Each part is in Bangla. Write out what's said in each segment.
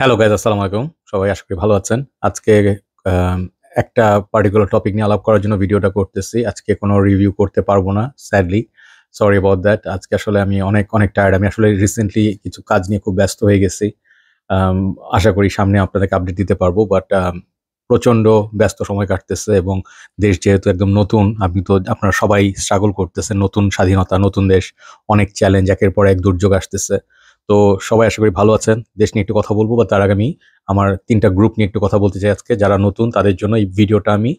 হ্যালো গাইজ আসসালামু আলাইকুম সবাই আশা করি ভালো আছেন আজকে একটা পার্টিকুলার টপিক নিয়ে আলাপ করার জন্য ভিডিওটা করতেছি আজকে কোনো রিভিউ করতে পারবো না স্যাডলি সরি অ্যাবাউট দ্যাট আজকে আসলে আমি অনেক অনেক টায়ার্ড আমি আসলে রিসেন্টলি কিছু কাজ নিয়ে খুব ব্যস্ত হয়ে গেছি আশা করি সামনে আপনাদেরকে আপডেট দিতে পারবো বাট প্রচণ্ড ব্যস্ত সময় কাটতেছে এবং দেশ যেহেতু একদম নতুন আপনি তো আপনারা সবাই স্ট্রাগল করতেছে নতুন স্বাধীনতা নতুন দেশ অনেক চ্যালেঞ্জ একের পর এক দুর্যোগ আসতেছে তো সবাই আশা করি ভালো আছেন দেশ নিয়ে একটু কথা বলবো বা তার আগে আমি আমার তিনটা গ্রুপ নিয়ে একটু কথা বলতে চাই আজকে যারা নতুন তাদের জন্য এই ভিডিওটা আমি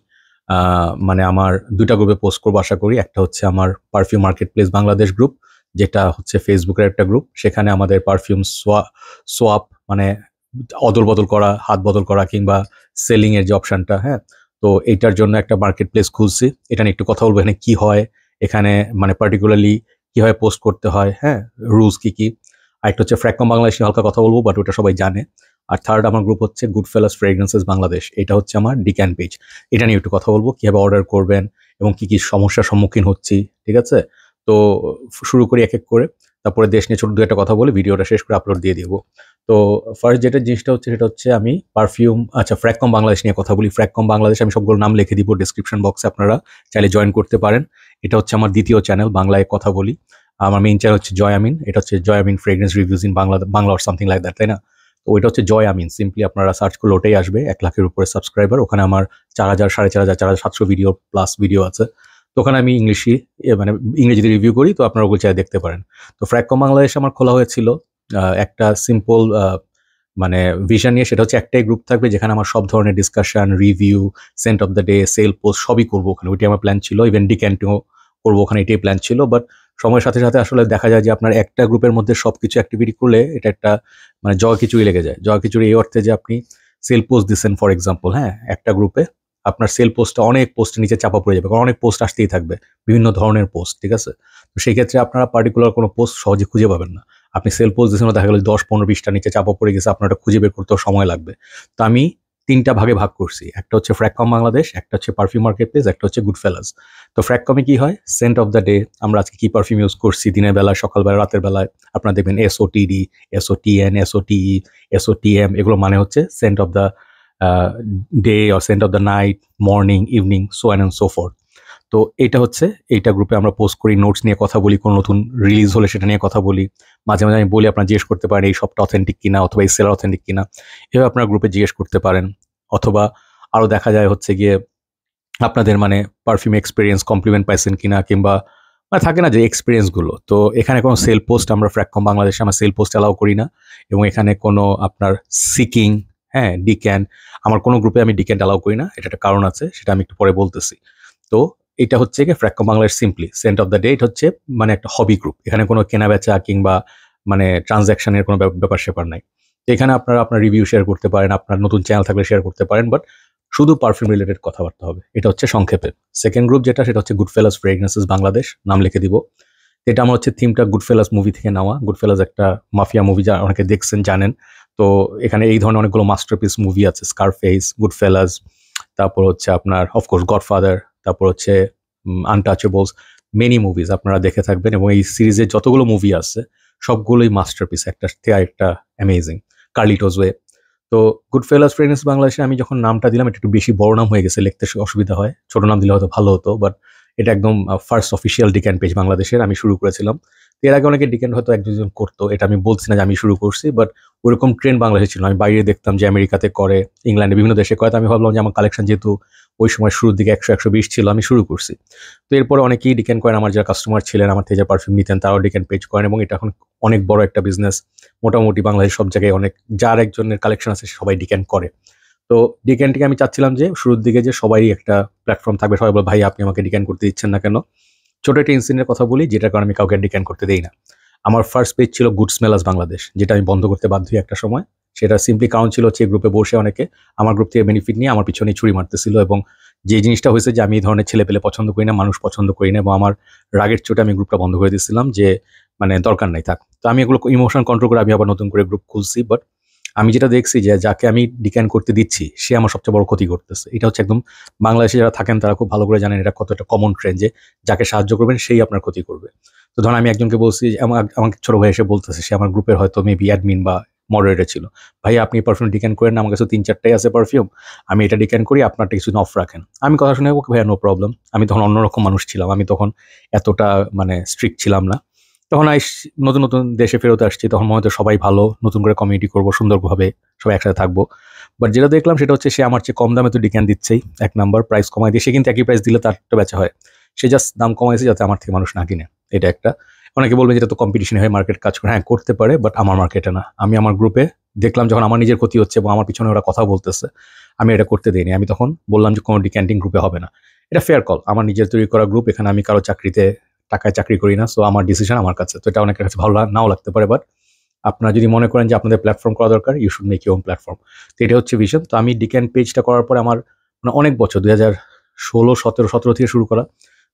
মানে আমার দুটা গ্রুপে পোস্ট করবো আশা করি একটা হচ্ছে আমার perfume market place Bangladesh group যেটা হচ্ছে ফেসবুকের একটা গ্রুপ সেখানে আমাদের পারফিউম সোয়া সোয়াপ মানে অদল বদল করা হাত বদল করা কিংবা সেলিংয়ের যে অপশানটা হ্যাঁ তো এটার জন্য একটা মার্কেট প্লেস খুলছি এটা নিয়ে একটু কথা বলবো এখানে কী হয় এখানে মানে পার্টিকুলারলি কীভাবে পোস্ট করতে হয় হ্যাঁ রুলস কী কী আরেকটা হচ্ছে ফ্র্যাকম বাংলাদেশ নিয়ে হালকা কথা বলবো বাট ওটা সবাই জানে আর থার্ড আমার গ্রুপ হচ্ছে গুড ফেলাস ফ্রেগ্রেন্সেস বাংলাদেশ এটা হচ্ছে আমার ডিক্যান পেজ এটা নিয়ে একটু কথা বলবো কীভাবে অর্ডার করবেন এবং কি কি সমস্যার সম্মুখীন হচ্ছি ঠিক আছে তো শুরু করি এক এক করে তারপরে দেশ নিয়ে ছোটো দু একটা কথা বলে ভিডিওটা শেষ করে আপলোড দিয়ে দেবো তো ফার্স্ট যেটা জিনিসটা হচ্ছে সেটা হচ্ছে আমি পারফিউম আচ্ছা ফ্র্যাকম বাংলাদেশ নিয়ে কথা বলি ফ্র্যাকম বাংলাদেশ আমি সবগুলো নাম লিখে দিব ডিসক্রিপশন বক্সে আপনারা চাইলে জয়েন করতে পারেন এটা হচ্ছে আমার দ্বিতীয় চ্যানেল বাংলায় কথা বলি আমার মেইন চ্যানেল হচ্ছে জয় আমিন এটা হচ্ছে Joy Amin fragrance reviews in Bangla Bangla or something like that তাই না তো ওইটা হচ্ছে জয় আমিন সিম্পলি আপনারা সার্চ করলে ওটাই আসবে এক লাখের উপরে সাবস্ক্রাইবার ওখানে আমার চার হাজার সাড়ে চার হাজার চার হাজার সাতশো ভিডিও প্লাস ভিডিও আছে তো ওখানে আমি ইংলিশই মানে ইংরেজিতে রিভিউ করি তো আপনারা ওগুলো চাই দেখতে পারেন তো কম বাংলাদেশ আমার খোলা হয়েছিল একটা সিম্পল মানে ভিশন নিয়ে সেটা হচ্ছে একটাই গ্রুপ থাকবে যেখানে আমার সব ধরনের discussion review scent of the day sell post সবই করবো ওখানে ওইটি আমার প্ল্যান ছিল ইভেন ডি ক্যান্টিও করবো ওখানে এটাই প্ল্যান ছিল বাট সময়ের সাথে সাথে আসলে দেখা যায় যে আপনার একটা গ্রুপের মধ্যে সব কিছু অ্যাক্টিভিটি করলে এটা একটা মানে জয়া লেগে যায় জয়া এই অর্থে যে আপনি সেল পোস্ট দিচ্ছেন ফর এক্সাম্পল হ্যাঁ একটা গ্রুপে আপনার সেল পোস্টটা অনেক পোস্টের নিচে চাপা পড়ে যাবে কারণ অনেক পোস্ট আসতেই থাকবে বিভিন্ন ধরনের পোস্ট ঠিক আছে তো সেই ক্ষেত্রে আপনারা পার্টিকুলার কোনো পোস্ট সহজে খুঁজে পাবেন না আপনি সেল পোস্ট দিচ্ছেন দেখা গেল দশ পনেরো বিশটা নিচে চাপা পড়ে গেছে আপনারটা খুঁজে বের করতেও সময় লাগবে তো আমি তিনটা ভাগে ভাগ করছি একটা হচ্ছে ফ্র্যাককম বাংলাদেশ একটা হচ্ছে পারফিউম মার্কেট প্লেস একটা হচ্ছে গুড ফেলাস তো ফ্র্যাককমে কি হয় সেন্ট অফ দ্য ডে আমরা আজকে কি পারফিউম ইউজ করছি দিনের বেলা সকালবেলা রাতের বেলায় আপনারা দেখবেন SO TD SO TN SO TE SO TM এগুলো মানে হচ্ছে scent of the day or scent of the night morning evening so and so forth তো এটা হচ্ছে এইটা গ্রুপে আমরা পোস্ট করি নোটস নিয়ে কথা বলি কোনো নতুন রিলিজ হলে সেটা নিয়ে কথা বলি মাঝে মাঝে আমি বলি আপনারা জিজ্ঞেস করতে পারেন এই সবটা অথেন্টিক কিনা অথবা এই সেলার অথেন্টিক কিনা এভাবে আপনারা গ্রুপে জিজ্ঞেস করতে পারেন অথবা আরও দেখা যায় হচ্ছে গিয়ে আপনাদের মানে পারফিউম এক্সপিরিয়েন্স কমপ্লিমেন্ট পাইছেন কিনা কিংবা মানে থাকে না যে এক্সপিরিয়েন্সগুলো তো এখানে কোনো সেল পোস্ট আমরা ফ্র্যাককম বাংলাদেশে আমরা সেল পোস্ট অ্যালাউ করি না এবং এখানে কোনো আপনার সিকিং হ্যাঁ ডিক্যান আমার কোনো গ্রুপে আমি ডিক্যান্ট অ্যালাউ করি না এটা একটা কারণ আছে সেটা আমি একটু পরে বলতেছি তো এটা হচ্ছে গিয়ে ফ্র্যাকো বাংলার simply scent of the date হচ্ছে মানে একটা হবি গ্রুপ এখানে কোনো কেনা বেচা কিংবা মানে ট্রানজ্যাকশনের কোনো ব্যাপার স্যাপার নাই এখানে আপনারা আপনার রিভিউ শেয়ার করতে পারেন আপনার নতুন চ্যানেল থাকলে শেয়ার করতে পারেন বাট শুধু পারফিউম রিলেটেড কথাবার্তা হবে এটা হচ্ছে সংক্ষেপে সেকেন্ড গ্রুপ যেটা সেটা হচ্ছে গুড ফেলাস ফ্রেগনেন্সেস বাংলাদেশ নাম লিখে দিব এটা আমার হচ্ছে থিমটা গুড ফেলাস মুভি থেকে নেওয়া গুড ফেলাস একটা মাফিয়া মুভি যা অনেকে দেখছেন জানেন তো এখানে এই ধরনের অনেকগুলো মাস্টারপিস মুভি আছে স্কারফেস গুড ফেলাস তারপর হচ্ছে আপনার অফকোর্স গডফাদার তারপর হচ্ছে আনটাচেবলস মেনি মুভিজ আপনারা দেখে থাকবেন এবং এই সিরিজের যতগুলো মুভি আছে সবগুলোই মাস্টারপিস একটা একটা অ্যামেজিং কার্লিটোজ ওয়ে তো গুড ফেলার্স ফ্রেন্ডস বাংলাদেশে আমি যখন নামটা দিলাম এটা একটু বেশি বড় নাম হয়ে গেছে লিখতে অসুবিধা হয় ছোট নাম দিলে হয়তো ভালো হতো বাট এটা একদম ফার্স্ট অফিসিয়াল ডিক্যান পেজ বাংলাদেশের আমি শুরু করেছিলাম এর আগে অনেকে ডিকেন্ড হয়তো এক দুজন করতো এটা আমি বলছি না যে আমি শুরু করছি বাট ওরকম ট্রেন্ড বাংলাদেশে ছিল আমি বাইরে দেখতাম যে আমেরিকাতে করে ইংল্যান্ডে বিভিন্ন দেশে করে আমি ভাবলাম যে আমার কালেকশন যেহেতু ওই সময় শুরুর দিকে একশো একশো বিশ ছিল আমি শুরু করছি তো এরপরে অনেকেই ডিকেন্ড করেন আমার যারা কাস্টমার ছিলেন আমার থেকে পারফিউম নিতেন তারাও ডিকেন্ড পেজ করেন এবং এটা এখন অনেক বড় একটা বিজনেস মোটামুটি বাংলাদেশ সব জায়গায় অনেক যার একজনের কালেকশন আছে সবাই ডিকেন্ড করে তো ডিকেনটিকে আমি চাচ্ছিলাম যে শুরুর দিকে যে সবাই একটা প্ল্যাটফর্ম থাকবে সবাই বলে ভাই আপনি আমাকে ডিকেন করতে দিচ্ছেন না কেন ছোট একটা ইনসিডেন্টের কথা বলি যেটার কারণে আমি কাউকে ডিক্যান করতে দিই না আমার ফার্স্ট পেজ ছিল গুড স্মেলাস বাংলাদেশ যেটা আমি বন্ধ করতে বাধ্য একটা সময় সেটা সিম্পলি কারণ ছিল হচ্ছে গ্রুপে বসে অনেকে আমার গ্রুপ থেকে বেনিফিট নিয়ে আমার পিছনে ছুরি মারতেছিল এবং যে জিনিসটা হয়েছে যে আমি এই ধরনের ছেলে পেলে পছন্দ করি না মানুষ পছন্দ করি না এবং আমার রাগের চোটে আমি গ্রুপটা বন্ধ করে দিয়েছিলাম যে মানে দরকার নাই থাক তো আমি এগুলো ইমোশন কন্ট্রোল করে আমি আবার নতুন করে গ্রুপ খুলছি বাট আমি যেটা দেখছি যে যাকে আমি ডিক্যান করতে দিচ্ছি সে আমার সবচেয়ে বড় ক্ষতি করতেছে এটা হচ্ছে একদম বাংলাদেশে যারা থাকেন তারা খুব ভালো করে জানেন এটা কতটা কমন ট্রেন যে যাকে সাহায্য করবেন সেই আপনার ক্ষতি করবে তো ধরুন আমি একজনকে বলছি আমাকে ছোটো ভাই এসে বলতেছে সে আমার গ্রুপের হয়তো মেবি অ্যাডমিন বা মডারেটর ছিল ভাই আপনি পারফিউম ডিক্যান করেন না আমার কাছে তিন চারটাই আছে পারফিউম আমি এটা ডিক্যান করি আপনারটা কিছুদিন অফ রাখেন আমি কথা শুনে ভাইয়া নো প্রবলেম আমি তখন অন্যরকম মানুষ ছিলাম আমি তখন এতটা মানে স্ট্রিক্ট ছিলাম না তখন আইস নতুন নতুন দেশে ফেরত আসছি তখন মনে হয় সবাই ভালো নতুন করে কমিউনিটি করবো সুন্দরভাবে সবাই একসাথে থাকবো বাট যেটা দেখলাম সেটা হচ্ছে সে আমার চেয়ে কম দামে তো ডিক্যান দিচ্ছেই এক নাম্বার প্রাইস কমাই দিয়ে সে কিন্তু একই প্রাইস দিলে তারটা বেচা হয় সে জাস্ট দাম কমাইছে যাতে আমার থেকে মানুষ না কিনে এটা একটা অনেকে বলবে যেটা তো কম্পিটিশন হয়ে মার্কেট কাজ করে হ্যাঁ করতে পারে বাট আমার মার্কেটে না আমি আমার গ্রুপে দেখলাম যখন আমার নিজের ক্ষতি হচ্ছে এবং আমার পিছনে ওরা কথা বলতেছে আমি এটা করতে দিইনি আমি তখন বললাম যে কোনো ডিক্যান্টিং গ্রুপে হবে না এটা ফেয়ার কল আমার নিজের তৈরি করা গ্রুপ এখানে আমি কারো চাকরিতে টাকায় চাকরি করি না সো আমার ডিসিশন আমার কাছে তো এটা অনেকের কাছে ভালো নাও লাগতে পারে বাট আপনারা যদি মনে করেন যে আপনাদের প্ল্যাটফর্ম করা দরকার you should make you own platform তো এটা হচ্ছে ভিশন তো আমি অ্যান্ড পেজটা করার পরে আমার মানে অনেক বছর দু হাজার ষোলো সতেরো সতেরো থেকে শুরু করা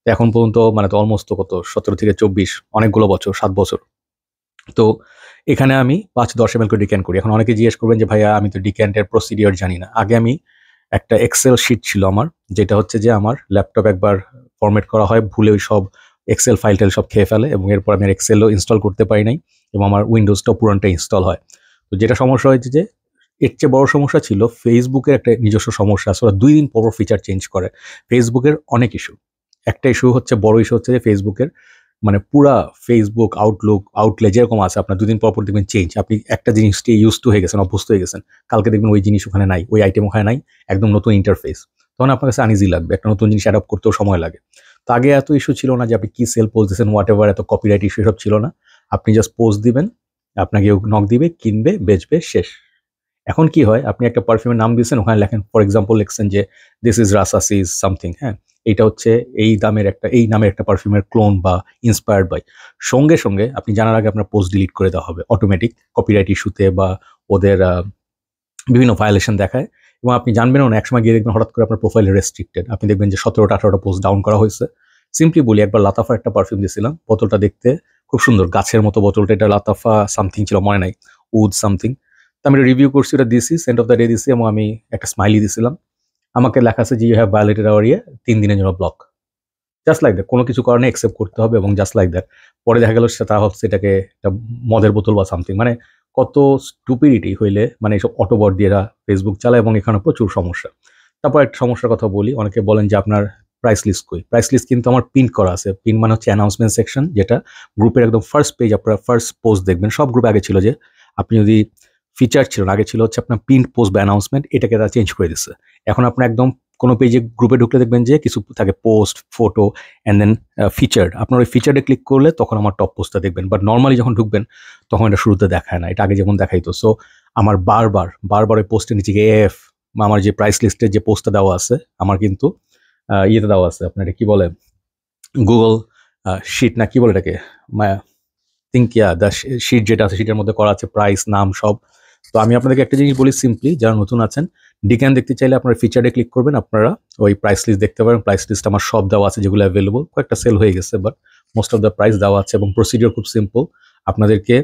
তো এখন পর্যন্ত মানে তো অলমোস্ট কত সতেরো থেকে চব্বিশ অনেকগুলো বছর সাত বছর তো এখানে আমি পাঁচ দশ এম করে ডিক্যান করি এখন অনেকে জিজ্ঞেস করবেন যে ভাইয়া আমি তো ডিক্যান্ডের প্রসিডিওর জানি না আগে আমি একটা এক্সেল শিট ছিল আমার যেটা হচ্ছে যে আমার ল্যাপটপ একবার ফরম্যাট করা হয় ভুলে ওই সব এক্সেল ফাইল টাইল সব খেয়ে ফেলে এবং এরপর আমি এক্সেলও ইনস্টল করতে পারি নাই এবং আমার উইন্ডোজটাও পুরানটা ইনস্টল হয় তো যেটা সমস্যা হয়েছে যে এর চেয়ে বড়ো সমস্যা ছিল ফেসবুকের একটা নিজস্ব সমস্যা আছে ওরা দুই দিন পর ফিচার চেঞ্জ করে ফেসবুকের অনেক ইস্যু একটা ইস্যু হচ্ছে বড় ইস্যু হচ্ছে যে ফেসবুকের মানে পুরা ফেসবুক আউটলুক আউটলে যেরকম আছে আপনার দুদিন পর পর দেখবেন চেঞ্জ আপনি একটা জিনিসটি ইউজ টু হয়ে গেছেন অভ্যস্ত হয়ে গেছেন কালকে দেখবেন ওই জিনিস ওখানে নাই ওই আইটেম ওখানে নাই একদম নতুন ইন্টারফেস তখন আপনার কাছে আনইজি লাগবে একটা নতুন জিনিস অ্যাডাপ্ট করতেও সময় লাগে আগে এত ইস্যু ছিল না যে আপনি কী সেল পোস্ট দিয়েছেন হোয়াট এভার এত কপিরাইট ইস্যু সব ছিল না আপনি জাস্ট পোস্ট দিবেন আপনাকে নক দিবে কিনবে বেচবে শেষ এখন কি হয় আপনি একটা পারফিউমের নাম দিয়েছেন ওখানে লেখেন ফর এক্সাম্পল লিখছেন যে দিস ইজ রাসাসিজ সামথিং হ্যাঁ এইটা হচ্ছে এই দামের একটা এই নামের একটা পারফিউমের ক্লোন বা ইন্সপায়ার্ড বাই সঙ্গে সঙ্গে আপনি জানার আগে আপনার পোস্ট ডিলিট করে দেওয়া হবে অটোমেটিক কপিরাইট ইস্যুতে বা ওদের বিভিন্ন ভায়োলেশন দেখায় এবং আপনি জানবেন না একসময় গিয়ে দেখবেন হঠাৎ করে আপনার প্রোফাইল রেস্ট্রিক্টেড আপনি দেখবেন যে সতেরোটা আঠারোটা পোস্ট ডাউন করা হয়েছে সিম্পলি বলি একবার লাতাফা একটা পারফিউম দিয়েছিলাম বোতলটা দেখতে খুব সুন্দর গাছের মতো বোতলটা এটা লাতাফা সামথিং ছিল মনে নাই উড সামথিং তো আমি রিভিউ করছি ওটা দিয়েছি সেন্ট অফ দ্য ডে দিয়েছি এবং আমি একটা স্মাইলি দিয়েছিলাম আমাকে লেখা আছে যে ইউ হ্যাভ ভায়োলেটেড আওয়ার ইয়ে তিন দিনের জন্য ব্লক জাস্ট লাইক দ্যাট কোনো কিছু কারণে অ্যাকসেপ্ট করতে হবে এবং জাস্ট লাইক দ্যাট পরে দেখা গেল সেটা হচ্ছে এটাকে একটা মদের বোতল বা সামথিং মানে কত স্টুপিডিটি হইলে মানে এইসব অটোবট দিয়ে এরা ফেসবুক চালায় এবং এখানে প্রচুর সমস্যা তারপর একটা সমস্যার কথা বলি অনেকে বলেন যে আপনার প্রাইস লিস্ট কই প্রাইস লিস্ট কিন্তু আমার পিন করা আছে পিন মানে হচ্ছে অ্যানাউন্সমেন্ট সেকশন যেটা গ্রুপের একদম ফার্স্ট পেজ আপনার ফার্স্ট পোস্ট দেখবেন সব গ্রুপে আগে ছিল যে আপনি যদি ফিচার ছিল আগে ছিল হচ্ছে আপনার পিন পোস্ট বা অ্যানাউন্সমেন্ট এটাকে তারা চেঞ্জ করে দিচ্ছে এখন আপনার একদম কোনো পেজে গ্রুপে ঢুকলে দেখবেন যে কিছু থাকে post photo and then feature আপনার ওই ফিচারে ক্লিক করলে তখন আমার টপ পোস্টটা দেখবেন বাট নর্মালি যখন ঢুকবেন তখন এটা শুরুতে দেখায় না এটা আগে যেমন দেখাইতো সো আমার বারবার বারবার ওই পোস্টের নিচে এফ বা আমার যে প্রাইস লিস্টের যে পোস্টটা দেওয়া আছে আমার কিন্তু ইয়েতে দেওয়া আছে আপনার এটা কী বলে গুগল শিট না কি বলে এটাকে থিঙ্ক ইয়া দ্য শিট যেটা আছে শিটের মধ্যে করা আছে প্রাইস নাম সব তো আমি আপনাদেরকে একটা জিনিস বলি সিম্পলি যারা নতুন আছেন ডিক্যান দেখতে চাইলে আপনারা ফিচারে ক্লিক করবেন আপনারা ওই প্রাইস লিস্ট দেখতে পারেন প্রাইস লিস্ট আমার সব দেওয়া আছে যেগুলো অ্যাভেলেবল কয়েকটা সেল হয়ে গেছে but most of the price দেওয়া আছে এবং প্রসিডিওর খুব সিম্পল আপনাদেরকে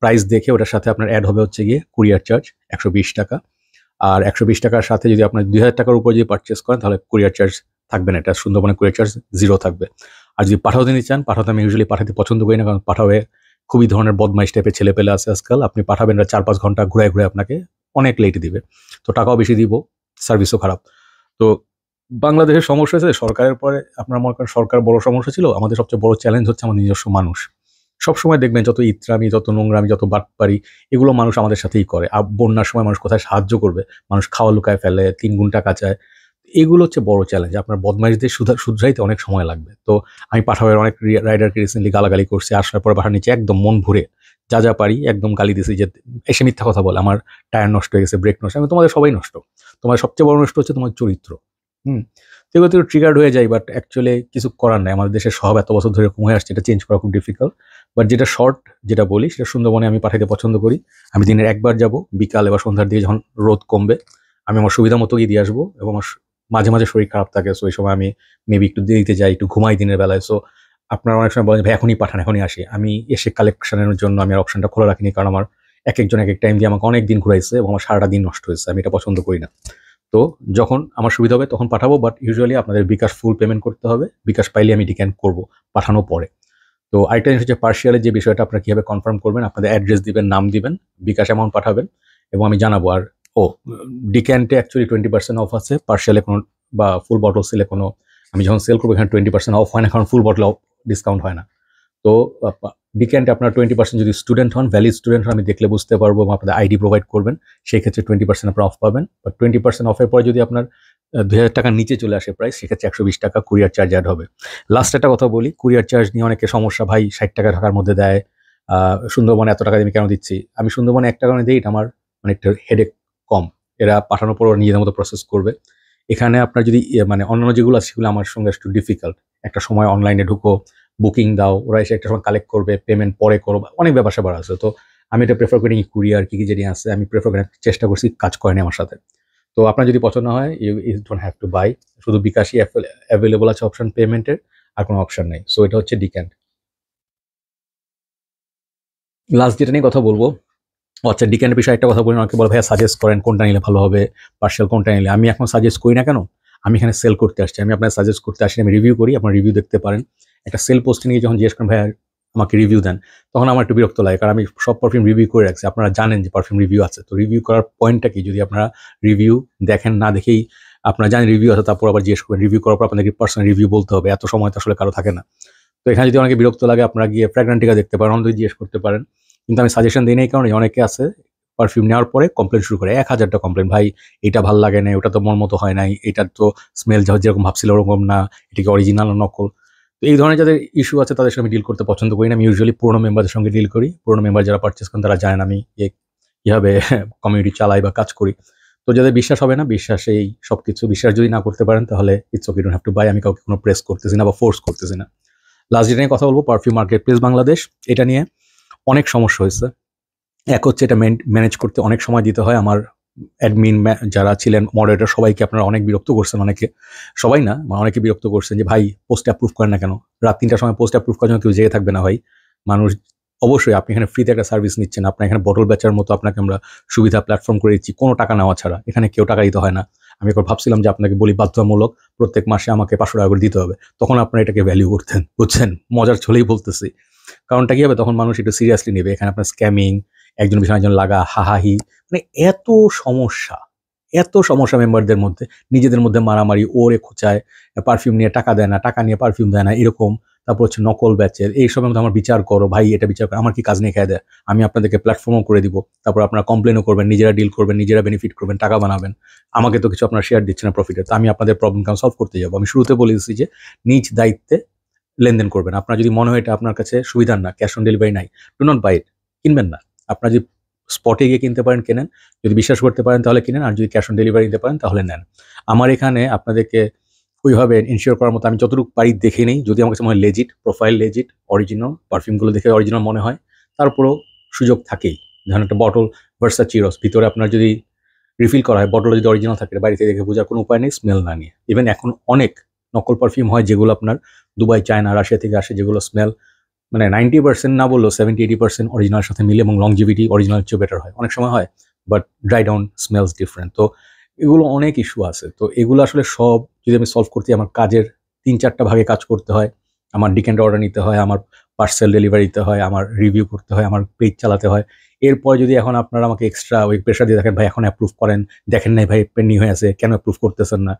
প্রাইস দেখে ওটার সাথে আপনার অ্যাড হবে হচ্ছে গিয়ে কুরিয়ার চার্জ একশো টাকা আর একশো টাকার সাথে যদি আপনার দুই টাকার উপর যদি পারচেস করেন তাহলে কুরিয়ার চার্জ থাকবে না এটা সুন্দরবনে কুরিয়ার চার্জ জিরো থাকবে আর যদি পাঠাও দিতে চান পাঠাতে আমি ইউজুয়ালি পাঠাতে পছন্দ করি না কারণ পাঠাবে খুবই ধরনের বদমাইশ টাইপের ছেলেপেলে আছে আজকাল আপনি পাঠাবেন চার পাঁচ ঘন্টা ঘুরে ঘুরে আপনাকে অনেক লেট দিবে তো টাকাও বেশি দিব সার্ভিসও খারাপ তো বাংলাদেশের সমস্যা হয়েছে সরকারের পরে আপনার মনে করেন সরকার বড় সমস্যা ছিল আমাদের সবচেয়ে বড় চ্যালেঞ্জ হচ্ছে আমাদের নিজস্ব মানুষ সবসময় দেখবেন যত ইত্রামি যত নোংরামি যত বাটপারি এগুলো মানুষ আমাদের সাথেই করে আর বন্যার সময় মানুষ কোথায় সাহায্য করবে মানুষ খাওয়া লুকায় ফেলে তিন গুণ টাকা চায় এগুলো হচ্ছে বড় চ্যালেঞ্জ আপনার বদমাইশদের শুধরাইতে অনেক সময় লাগবে তো আমি পাঠাবের অনেক রাইডারকে রিসেন্টলি গালাগালি করছি আসার পর বাসার নিচে একদম মন ভরে যা যা পারি একদম গালি দিছি যে এসে মিথ্যা কথা বলে আমার টায়ার নষ্ট হয়ে গেছে ব্রেক নষ্ট আমি তোমাদের সবাই নষ্ট তোমার সবচেয়ে বড় নষ্ট হচ্ছে তোমার চরিত্র হুম সেগুলো তো ট্রিগার্ড হয়ে যায় বাট অ্যাকচুয়ালি কিছু করার নাই আমাদের দেশের সব এত বছর ধরে এরকম হয়ে আসছে এটা চেঞ্জ করা খুব ডিফিকাল্ট বাট যেটা শর্ট যেটা বলি সেটা সুন্দরবনে আমি পাঠাইতে পছন্দ করি আমি দিনের একবার যাব বিকাল বা সন্ধ্যার দিকে যখন রোদ কমবে আমি আমার সুবিধা মতো গিয়ে দিয়ে আসবো এবং আমার মাঝে মাঝে শরীর খারাপ থাকে সো এই সময় আমি মেবি একটু দেরিতে যাই একটু ঘুমাই দিনের বেলায় সো আপনারা অনেক সময় বলেন ভাই এখনই পাঠান এখনই আসি আমি এসে কালেকশনের জন্য আমি আর অপশনটা খোলা রাখিনি কারণ আমার এক একজন এক এক টাইম দিয়ে আমাকে অনেক দিন ঘুরাইছে এবং আমার সারাটা দিন নষ্ট হয়েছে আমি এটা পছন্দ করি না তো যখন আমার সুবিধা হবে তখন পাঠাবো বাট ইউজুয়ালি আপনাদের বিকাশ ফুল পেমেন্ট করতে হবে বিকাশ পাইলে আমি ডিক্যান করব পাঠানো পরে তো আরেকটা জিনিস হচ্ছে পার্সিয়ালের যে বিষয়টা আপনারা কীভাবে কনফার্ম করবেন আপনাদের অ্যাড্রেস দিবেন নাম দিবেন বিকাশ অ্যামাউন্ট পাঠাবেন এবং আমি জানাবো আর ও ডিক্যান্টে অ্যাকচুয়ালি টোয়েন্টি পার্সেন্ট অফ আছে পার্সিয়ালে কোনো বা ফুল বটল সেলে কোনো আমি যখন সেল করবো এখানে টোয়েন্টি পার্সেন্ট অফ হয় না কারণ ফুল বটল অফ ডিসকাউন্ট হয় না তো ডিক্যান্টে আপনার টোয়েন্টি পার্সেন্ট যদি স্টুডেন্ট হন ভ্যালিড স্টুডেন্ট হন আমি দেখলে বুঝতে পারবো আপনাদের আইডি প্রোভাইড করবেন সেই ক্ষেত্রে টোয়েন্টি পার্সেন্ট আপনার অফ পাবেন বা টোয়েন্টি পার্সেন্ট অফের পরে যদি আপনার দু হাজার টাকার নিচে চলে আসে প্রায় সেক্ষেত্রে একশো বিশ টাকা কুরিয়ার চার্জ অ্যাড হবে লাস্ট একটা কথা বলি কুরিয়ার চার্জ নিয়ে অনেকে সমস্যা ভাই ষাট টাকা ঢাকার মধ্যে দেয় সুন্দরবনে এত টাকা দিয়ে আমি কেন দিচ্ছি আমি সুন্দরবনে এক টাকা দিই এটা আমার অনেকটা হেডেক কম এরা পাঠানোর পর নিজেদের মতো প্রসেস করবে এখানে আপনার যদি মানে অন্যান্য যেগুলো আছে সেগুলো আমার সঙ্গে একটু ডিফিকাল্ট একটা সময় অনলাইনে ঢুকো বুকিং দাও ওরা এসে একটা সময় কালেক্ট করবে পেমেন্ট পরে করো অনেক ব্যবসা সেবার আছে তো আমি এটা প্রেফার করি কুরিয়ার কী কী যেটি আছে আমি প্রেফার করি চেষ্টা করছি কাজ করেনি আমার সাথে তো আপনার যদি পছন্দ হয় ইউ ইস ডোট হ্যাভ টু বাই শুধু বিকাশই অ্যাভেলেবল আছে অপশান পেমেন্টের আর কোনো অপশান নেই সো এটা হচ্ছে ডিক্যান্ট লাস্ট যেটা নিয়ে কথা বলবো আচ্ছা ডিকেন্ডের বিষয়ে একটা কথা বলি অনেকে বলে ভাইয়া সাজেস্ট করেন কোনটা নিলে ভালো হবে পার্সেল কোনটা নিলে আমি এখন সাজেস্ট করি না কেন আমি এখানে সেল করতে আসছি আমি আপনার সাজেস্ট করতে আসি আমি রিভিউ করি আপনার রিভিউ দেখতে পারেন একটা সেল পোস্টিং নিয়ে যখন জিজ্ঞেস করেন ভাইয়া আমাকে রিভিউ দেন তখন আমার একটু বিরক্ত লাগে কারণ আমি সব পারফিউম রিভিউ করে রাখছি আপনারা জানেন যে পারফিউম রিভিউ আছে তো রিভিউ করার পয়েন্টটা কি যদি আপনারা রিভিউ দেখেন না দেখেই আপনারা জানেন রিভিউ আছে তারপর আবার জিজ্ঞেস করবেন রিভিউ করার পর আপনাদেরকে পার্সোনাল রিভিউ বলতে হবে এত সময় তো আসলে কারো থাকে না তো এখানে যদি অনেকে বিরক্ত লাগে আপনারা গিয়ে ফ্র্যাগনেন্টিকা দেখতে পারেন অন্তত জিজ্ঞেস করতে পারেন কিন্তু আমি সাজেশন দিই না এই কারণে অনেকে আছে পারফিউম নেওয়ার পরে কমপ্লেন শুরু করে এক হাজারটা কমপ্লেন ভাই এটা ভাল লাগে না ওটা তো মন মতো হয় নাই এটার তো স্মেল যেরকম ভাবছিল ওরকম না এটাকে অরিজিনাল নকল তো এই ধরনের যাদের ইস্যু আছে তাদের সঙ্গে ডিল করতে পছন্দ করি না আমি ইউজুয়ালি পুরোনো মেম্বারদের সঙ্গে ডিল করি পুরোনো মেম্বার যারা পারচেস করেন তারা জানেন আমি কীভাবে কমিউনিটি চালাই বা কাজ করি তো যাদের বিশ্বাস হবে না বিশ্বাসেই সব কিছু বিশ্বাস যদি না করতে পারেন তাহলে it's okay don't have to buy আমি কাউকে কোনো প্রেস করতেছি না বা ফোর্স করতেছি না লাস্ট যেটা নিয়ে কথা বলবো পারফিউম মার্কেট প্লেস বাংলাদেশ এটা নিয়ে অনেক সমস্যা হয়েছে এক হচ্ছে এটা ম্যানেজ করতে অনেক সময় দিতে হয় আমার অ্যাডমিন যারা ছিলেন মডারেটার সবাইকে আপনারা অনেক বিরক্ত করছেন অনেকে সবাই না মানে অনেকে বিরক্ত করছেন যে ভাই পোস্ট অ্যাপ্রুভ করেন না কেন রাত তিনটার সময় পোস্ট অ্যাপ্রুভ করার জন্য কেউ জেগে থাকবে না ভাই মানুষ অবশ্যই আপনি এখানে ফ্রিতে একটা সার্ভিস নিচ্ছেন আপনার এখানে বটল বেচার মতো আপনাকে আমরা সুবিধা প্ল্যাটফর্ম করে দিচ্ছি কোনো টাকা নেওয়া ছাড়া এখানে কেউ টাকা দিতে হয় না আমি একবার ভাবছিলাম যে আপনাকে বলি বাধ্যতামূলক প্রত্যেক মাসে আমাকে পাঁচশো টাকা করে দিতে হবে তখন আপনারা এটাকে ভ্যালিউ করতেন বুঝছেন মজার ছলেই বলতেছি কারণটা কী হবে তখন মানুষ একটু সিরিয়াসলি নেবে এখানে আপনার স্ক্যামিং একজন পিছনে একজন লাগা হাহাহি মানে এত সমস্যা এত সমস্যা মেম্বারদের মধ্যে নিজেদের মধ্যে মারামারি ওরে খোঁচায় পারফিউম নিয়ে টাকা দেয় না টাকা নিয়ে পারফিউম দেয় না এরকম তারপর হচ্ছে নকল ব্যাচের এই সময় আমার বিচার করো ভাই এটা বিচার করো আমার কি কাজ নিয়ে খেয়ে দেয় আমি আপনাদেরকে প্ল্যাটফর্মও করে দিব তারপর আপনারা কমপ্লেনও করবেন নিজেরা ডিল করবেন নিজেরা বেনিফিট করবেন টাকা বানাবেন আমাকে তো কিছু আপনারা শেয়ার দিচ্ছে না প্রফিটের তো আমি আপনাদের প্রবলেম কাম সলভ করতে যাবো আমি শুরুতে বলে দিচ্ছি যে নিজ দায়িত্বে লেনদেন করবেন আপনার যদি মনে হয় এটা আপনার কাছে সুবিধার না ক্যাশ অন ডেলিভারি নাই ডু নট বাই কিনবেন না আপনার যদি স্পটে গিয়ে কিনতে পারেন কেনেন যদি বিশ্বাস করতে পারেন তাহলে কিনেন আর যদি ক্যাশ অন ডেলিভারি নিতে পারেন তাহলে নেন আমার এখানে আপনাদেরকে ওইভাবে ইনশিওর করার মতো আমি যতটুকু পারি দেখে নিই যদি আমার কাছে মনে হয় লেজিট প্রোফাইল লেজিট অরিজিনাল পারফিউমগুলো দেখে অরিজিনাল মনে হয় তারপরেও সুযোগ থাকেই ধরেন একটা বটল ভার্সা চিরস ভিতরে আপনার যদি রিফিল করা হয় বটল যদি অরিজিনাল থাকে বাড়িতে দেখে বোঝার কোনো উপায় নেই স্মেল না নিয়ে ইভেন এখন অনেক নকল পারফিউম হয় যেগুলো আপনার দুবাই চায়না রাশিয়া থেকে আসে যেগুলো স্মেল মানে নাইনটি পার্সেন্ট না বললো সেভেন্টি এইটি পার্সেন্ট অরিজিনাল সাথে মিলে এবং লংজিভিটি অরিজিনাল চেয়ে বেটার হয় অনেক সময় হয় but dry down smells different তো এগুলো অনেক ইস্যু আছে তো এগুলো আসলে সব যদি আমি সলভ করতে আমার কাজের তিন চারটা ভাগে কাজ করতে হয় আমার ডিকেন্ড অর্ডার নিতে হয় আমার পার্সেল ডেলিভারি দিতে হয় আমার রিভিউ করতে হয় আমার পেজ চালাতে হয় এরপর যদি এখন আপনারা আমাকে এক্সট্রা ওই প্রেশার দিয়ে দেখেন ভাই এখন অ্যাপ্রুভ করেন দেখেন নাই ভাই পেন্ডিং হয়ে আছে কেন অ্যাপ্রুভ করতেছেন না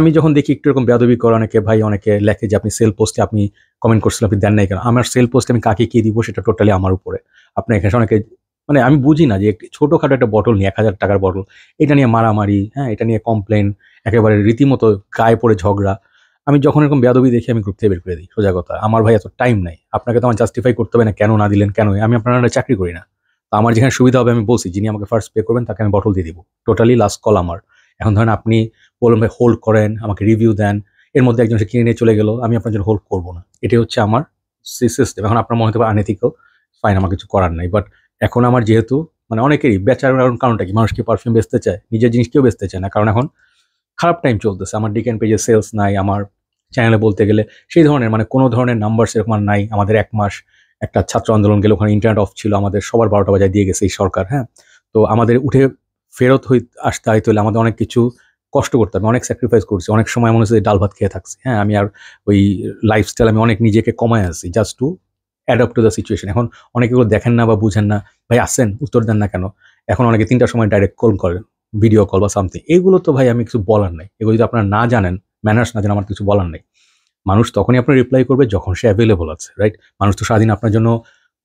আমি যখন দেখি একটু এরকম বেদবি করে অনেকে ভাই অনেকে লেখে যে আপনি সেল পোস্টে আপনি কমেন্ট করছিলেন আপনি দেন নাই কেন আমার সেল পোস্টে আমি কাকে কী দিব সেটা টোটালি আমার উপরে আপনার এখানে অনেকে মানে আমি বুঝি না যে একটি ছোটোখাটো একটা বটল নিয়ে এক হাজার টাকার বটল এটা নিয়ে মারামারি হ্যাঁ এটা নিয়ে কমপ্লেন একেবারে রীতিমতো গায়ে পড়ে ঝগড়া আমি যখন এরকম বেদবি দেখি আমি গ্রুপ থেকে বের করে দিই সোজা কথা আমার ভাই এত টাইম নাই আপনাকে তো আমার জাস্টিফাই করতে হবে না কেন না দিলেন কেন আমি আপনার চাকরি করি না তো আমার যেখানে সুবিধা হবে আমি বলছি যিনি আমাকে ফার্স্ট পে করবেন তাকে আমি বটল দিয়ে দিব টোটালি লাস্ট কল আমার এখন ধরেন আপনি বলুন ভাই হোল্ড করেন আমাকে রিভিউ দেন এর মধ্যে একজন সে কিনে নিয়ে চলে গেল আমি আপনার জন্য হোল্ড করবো না এটাই হচ্ছে আমার সিস্টেম এখন আপনার মনে হতে পারে আনএথিক্যাল ফাইন আমার কিছু করার নাই বাট এখন আমার যেহেতু মানে অনেকেরই বেচার কারণটা কি মানুষকে পারফিউম বেচতে চায় নিজের জিনিসকেও বেচতে চায় না কারণ এখন খারাপ টাইম চলতেছে আমার ডিকেন পেজে সেলস নাই আমার চ্যানেলে বলতে গেলে সেই ধরনের মানে কোনো ধরনের নাম্বার সেরকম নাই আমাদের এক মাস একটা ছাত্র আন্দোলন গেলে ওখানে ইন্টারনেট অফ ছিল আমাদের সবার বারোটা বাজায় দিয়ে গেছে এই সরকার হ্যাঁ তো আমাদের উঠে ফেরত হই আসতে হয়তো হলে আমাদের অনেক কিছু কষ্ট করতে হবে অনেক স্যাক্রিফাইস করছি অনেক সময় মনে হচ্ছে ডাল ভাত খেয়ে থাকছি হ্যাঁ আমি আর ওই লাইফস্টাইল আমি অনেক নিজেকে কমায় আসি just to adapt to the situation এখন অনেকে দেখেন না বা বুঝেন না ভাই আসেন উত্তর দেন না কেন এখন অনেকে তিনটার সময় ডাইরেক্ট কল করেন ভিডিও কল বা সামথিং এগুলো তো ভাই আমি কিছু বলার নাই এগুলো যদি আপনারা না জানেন ম্যানার্স না জানেন আমার কিছু বলার নেই মানুষ তখনই আপনার রিপ্লাই করবে যখন সে অ্যাভেলেবল আছে রাইট মানুষ তো স্বাধীন আপনার জন্য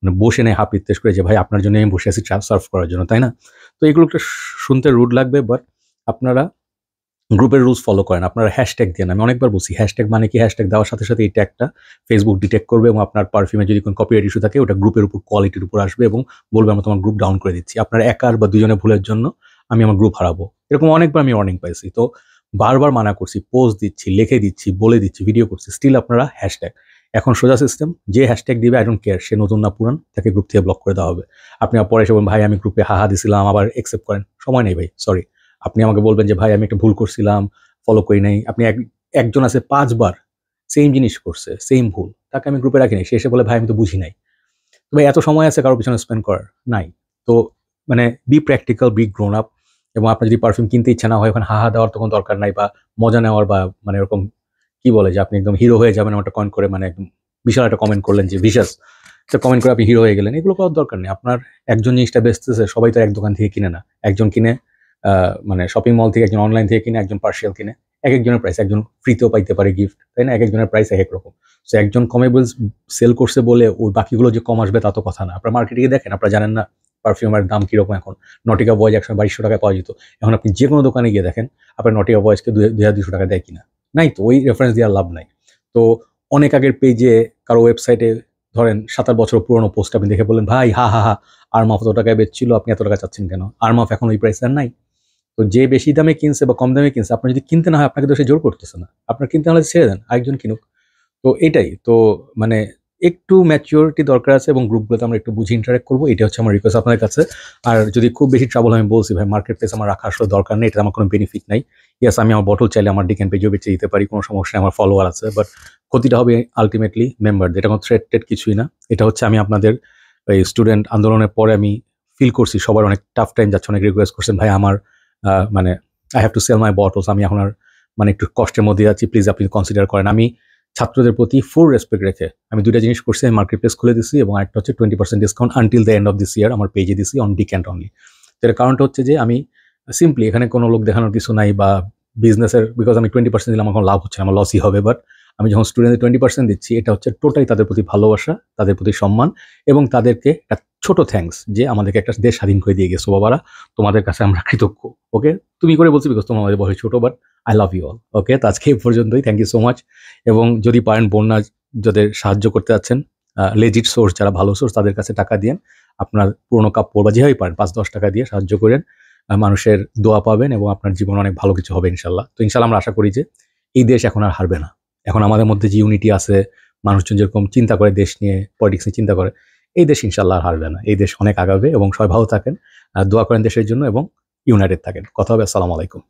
মানে বসে নেয় হাফ ইত্তেস করে যে ভাই আপনার জন্য আমি বসে আছি চা সার্ভ করার জন্য তাই না তো এগুলো একটা শুনতে রুড লাগবে বাট আপনারা গ্রুপের রুলস ফলো করেন আপনারা হ্যাশট্যাগ দেন আমি অনেকবার বলছি হ্যাশট্যাগ মানে কি হ্যাশট্যাগ দেওয়ার সাথে সাথে এই ট্যাগটা ফেসবুক ডিটেক্ট করবে এবং আপনার পারফিউমে যদি কোনো কপিরাইট ইস্যু থাকে ওটা গ্রুপের উপর কোয়ালিটির উপর আসবে এবং বলবে আমরা তোমার গ্রুপ ডাউন করে দিচ্ছি আপনার একার বা দুজনে ভুলের জন্য আমি আমার গ্রুপ হারাবো এরকম অনেকবার আমি ওয়ার্নিং পাইছি তো বারবার মানা করছি পোস্ট দিচ্ছি লিখে দিচ্ছি বলে দিচ্ছি ভিডিও করছি স্টিল আপনারা হ্যাশট্যাগ এখন সোজা সিস্টেম যে হ্যাশট্যাগ দিবে আই ডোন্ট কেয়ার সে নতুন না পুরান তাকে গ্রুপ থেকে ব্লক করে দেওয়া হবে আপনি পরে এসে ভাই আমি গ্রুপে হাহা দিছিলাম আবার অ্যাকসেপ্ট করেন সময় নেই ভাই সরি আপনি আমাকে বলবেন যে ভাই আমি একটা ভুল করছিলাম ফলো করি নাই আপনি একজন আছে পাঁচবার সেম জিনিস করছে সেম ভুল তাকে আমি গ্রুপে রাখিনি সে এসে বলে ভাই আমি তো বুঝি নাই তো ভাই এত সময় আছে কারোর পিছনে স্পেন্ড করার নাই তো মানে be practical be grown up এবং আপনার যদি পারফিউম কিনতে ইচ্ছা না হয় ওখানে হাহা দেওয়ার তখন দরকার নাই বা মজা নেওয়ার বা মানে এরকম কি বলে যে আপনি একদম হিরো হয়ে যাবেন আমার কমেন্ট করে মানে একদম বিশাল একটা কমেন্ট করলেন যে বিশাস তো কমেন্ট করে আপনি হিরো হয়ে গেলেন এগুলো করার দরকার নেই আপনার একজন জিনিসটা বেচতেছে সবাই তো এক দোকান থেকে কিনে না একজন কিনে মানে শপিং মল থেকে একজন অনলাইন থেকে কিনে একজন পার্সিয়াল কিনে এক একজনের প্রাইস একজন ফ্রিতেও পাইতে পারে গিফট তাই না এক একজনের প্রাইস এক এক রকম সো একজন কমে সেল করছে বলে ওই বাকিগুলো যে কম আসবে তা তো কথা না আপনার মার্কেটিংয়ে দেখেন আপনারা জানেন না পারফিউমের দাম কীরকম এখন নটিকা বয়েজ একসময় বাইশশো টাকায় পাওয়া যেত এখন আপনি যে কোনো দোকানে গিয়ে দেখেন আপনার নটিকা বয়েজকে দুই হাজার দুশো টাকা দেয় কিনা নাই তো ওই রেফারেন্স দেওয়ার লাভ নাই তো অনেক আগের পেজে কারো ওয়েবসাইটে ধরেন সাত আট বছর পুরনো পোস্ট আপনি দেখে বললেন ভাই হা হা হা আর মাফ অত টাকায় বেচছিল আপনি এত টাকা চাচ্ছেন কেন আর মাফ এখন ওই প্রাইস নাই তো যে বেশি দামে কিনছে বা কম দামে কিনছে আপনার যদি কিনতে না হয় আপনাকে তো সে জোর করতেছে না আপনার কিনতে হলে ছেড়ে দেন আরেকজন কিনুক তো এটাই তো মানে একটু ম্যাচিওরিটি দরকার আছে এবং গ্রুপগুলোতে আমরা একটু বুঝে ইন্টারেক্ট করবো এটা হচ্ছে আমার রিকোয়েস্ট আপনার কাছে আর যদি খুব বেশি ট্রাভেল আমি বলছি ভাই মার্কেট প্লেস আমার রাখা আসলে দরকার নেই এটা আমার কোনো বেনিফিট নাই ইয়াস আমি আমার বটল চাইলে আমার ডিক্যান পেজও বেঁচে দিতে পারি কোনো সমস্যা আমার ফলোয়ার আছে বাট ক্ষতিটা হবে আলটিমেটলি মেম্বার এটা কোনো থ্রেটেড কিছুই না এটা হচ্ছে আমি আপনাদের এই স্টুডেন্ট আন্দোলনের পরে আমি ফিল করছি সবার অনেক টাফ টাইম যাচ্ছে অনেক রিকোয়েস্ট করছেন ভাই আমার মানে I have to sell my bottles আমি এখন আর মানে একটু কষ্টের মধ্যে যাচ্ছি প্লিজ আপনি কনসিডার করেন আমি ছাত্রদের প্রতি ফুল রেসপেক্ট রেখে আমি দুটা জিনিস করছি আমি মার্কেট প্লেস খুলে দিছি এবং একটা হচ্ছে twenty percent discount until the end of this year আমার পেজে দিছি অন ডিক্যান্ট অনলি তো এর কারণটা হচ্ছে যে আমি সিম্পলি এখানে কোনো লোক দেখানোর কিছু নাই বা বিজনেসের বিকজ আমি টোয়েন্টি পার্সেন্ট দিলাম আমার লাভ হচ্ছে আমার লসই হবে বাট আমি যখন স্টুডেন্টদের টোয়েন্টি পার্সেন্ট দিচ্ছি এটা হচ্ছে টোটালি তাদের প্রতি ভালোবাসা তাদের প্রতি সম্মান এবং তাদেরকে একটা ছোট থ্যাংকস যে আমাদেরকে একটা দেশ স্বাধীন করে দিয়ে গেছো বাবারা তোমাদের কাছে আমরা কৃতজ্ঞ ওকে তুমি করে বলছি বিকজ তোমার আমাদের বয়স ছোট but I love you all okay তো আজকে এই পর্যন্তই থ্যাংক ইউ সো মাচ এবং যদি পারেন বন্যা যাদের সাহায্য করতে যাচ্ছেন লেজিট সোর্স যারা ভালো সোর্স তাদের কাছে টাকা দিন আপনার পুরনো কাপড় বা যেভাবে পারেন পাঁচ দশ টাকা দিয়ে সাহায্য করেন মানুষের দোয়া পাবেন এবং আপনার জীবন অনেক ভালো কিছু হবে ইনশাল্লাহ তো ইনশাল্লাহ আমরা আশা করি যে এই দেশ এখন আর হারবে না এখন আমাদের মধ্যে যে ইউনিটি আছে মানুষজন যেরকম চিন্তা করে দেশ নিয়ে পলিটিক্স নিয়ে চিন্তা করে এই দেশ ইনশাল্লাহ হারবে না এই দেশ অনেক আগাবে এবং সবাই ভালো থাকেন দোয়া করেন দেশের জন্য এবং ইউনাইটেড থাকেন কথা হবে আসসালামু আলাইকুম